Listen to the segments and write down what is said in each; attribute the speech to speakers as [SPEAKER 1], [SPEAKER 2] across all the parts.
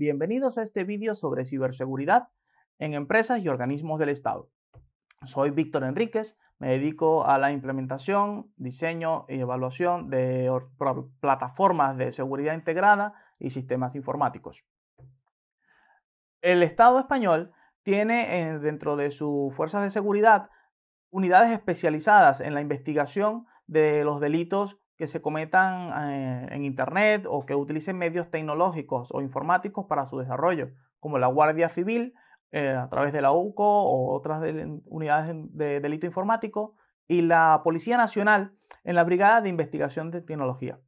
[SPEAKER 1] Bienvenidos a este vídeo sobre ciberseguridad en empresas y organismos del Estado. Soy Víctor Enríquez, me dedico a la implementación, diseño y evaluación de plataformas de seguridad integrada y sistemas informáticos. El Estado español tiene eh, dentro de sus fuerzas de seguridad unidades especializadas en la investigación de los delitos que se cometan eh, en Internet o que utilicen medios tecnológicos o informáticos para su desarrollo, como la Guardia Civil eh, a través de la UCO o otras unidades de delito informático y la Policía Nacional en la Brigada de Investigación de Tecnología.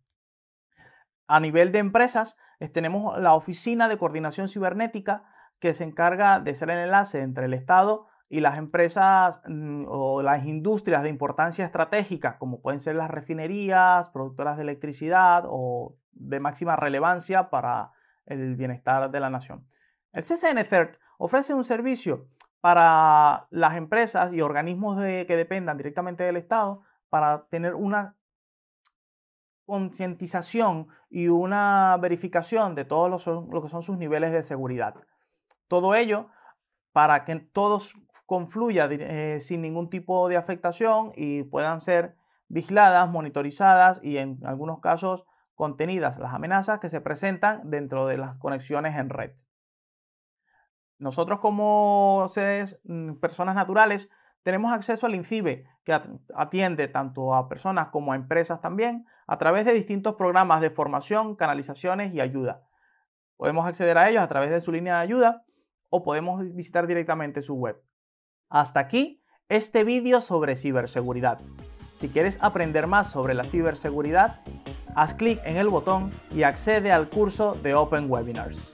[SPEAKER 1] A nivel de empresas, tenemos la Oficina de Coordinación Cibernética que se encarga de ser el enlace entre el Estado y las empresas mm, o las industrias de importancia estratégica, como pueden ser las refinerías, productoras de electricidad o de máxima relevancia para el bienestar de la nación. El CCN CERT ofrece un servicio para las empresas y organismos que dependan directamente del Estado para tener una concientización y una verificación de todos lo que son sus niveles de seguridad. Todo ello para que todos confluya eh, sin ningún tipo de afectación y puedan ser vigiladas, monitorizadas y en algunos casos contenidas las amenazas que se presentan dentro de las conexiones en red. Nosotros como seres, mm, personas naturales, tenemos acceso al INCIBE, que atiende tanto a personas como a empresas también, a través de distintos programas de formación, canalizaciones y ayuda. Podemos acceder a ellos a través de su línea de ayuda o podemos visitar directamente su web. Hasta aquí este vídeo sobre ciberseguridad. Si quieres aprender más sobre la ciberseguridad, haz clic en el botón y accede al curso de Open Webinars.